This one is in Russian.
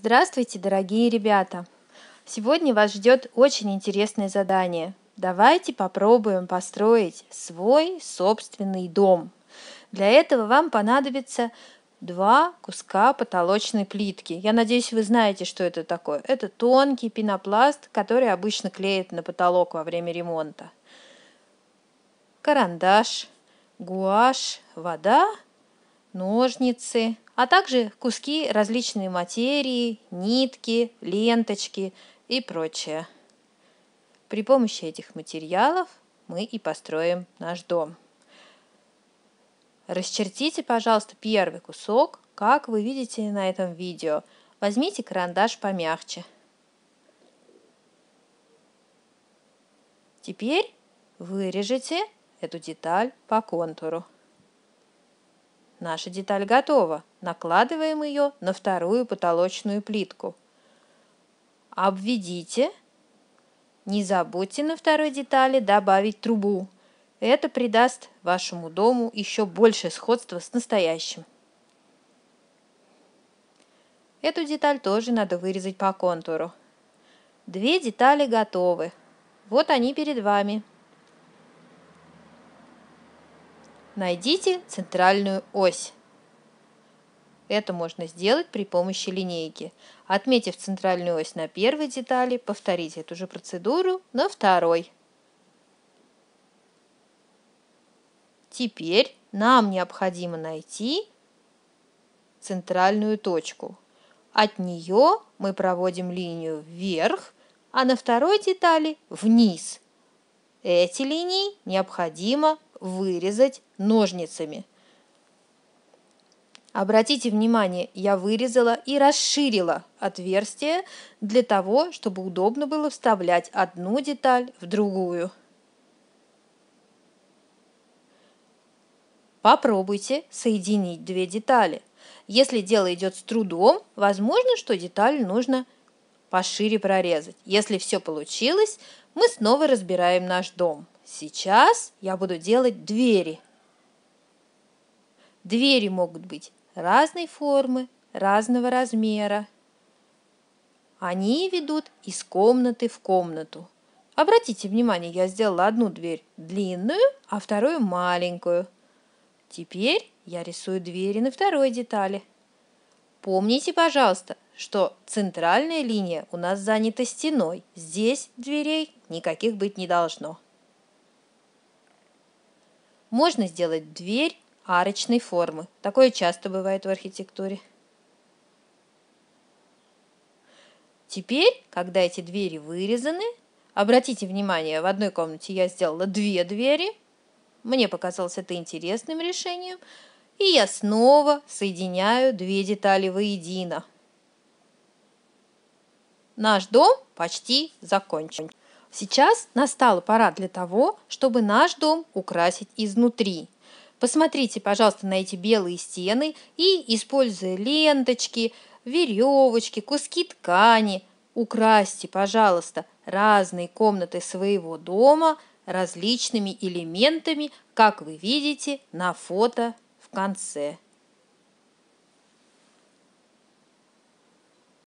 Здравствуйте, дорогие ребята! Сегодня вас ждет очень интересное задание. Давайте попробуем построить свой собственный дом. Для этого вам понадобится два куска потолочной плитки. Я надеюсь, вы знаете, что это такое. Это тонкий пенопласт, который обычно клеят на потолок во время ремонта. Карандаш, гуашь, вода, ножницы – а также куски различной материи, нитки, ленточки и прочее. При помощи этих материалов мы и построим наш дом. Расчертите, пожалуйста, первый кусок, как вы видите на этом видео. Возьмите карандаш помягче. Теперь вырежете эту деталь по контуру. Наша деталь готова. Накладываем ее на вторую потолочную плитку. Обведите. Не забудьте на второй детали добавить трубу. Это придаст вашему дому еще больше сходства с настоящим. Эту деталь тоже надо вырезать по контуру. Две детали готовы. Вот они перед вами. найдите центральную ось. Это можно сделать при помощи линейки. Отметив центральную ось на первой детали, повторите эту же процедуру на второй. Теперь нам необходимо найти центральную точку. От нее мы проводим линию вверх, а на второй детали вниз. Эти линии необходимо вырезать ножницами. Обратите внимание, я вырезала и расширила отверстие для того, чтобы удобно было вставлять одну деталь в другую. Попробуйте соединить две детали. Если дело идет с трудом, возможно, что деталь нужно пошире прорезать. Если все получилось, мы снова разбираем наш дом. Сейчас я буду делать двери. Двери могут быть разной формы, разного размера. Они ведут из комнаты в комнату. Обратите внимание, я сделала одну дверь длинную, а вторую маленькую. Теперь я рисую двери на второй детали. Помните, пожалуйста, что центральная линия у нас занята стеной. Здесь дверей никаких быть не должно. Можно сделать дверь арочной формы. Такое часто бывает в архитектуре. Теперь, когда эти двери вырезаны, обратите внимание, в одной комнате я сделала две двери. Мне показалось это интересным решением. И я снова соединяю две детали воедино. Наш дом почти закончен. Сейчас настала пора для того, чтобы наш дом украсить изнутри. Посмотрите, пожалуйста, на эти белые стены и, используя ленточки, веревочки, куски ткани, украсьте, пожалуйста, разные комнаты своего дома различными элементами, как вы видите на фото в конце.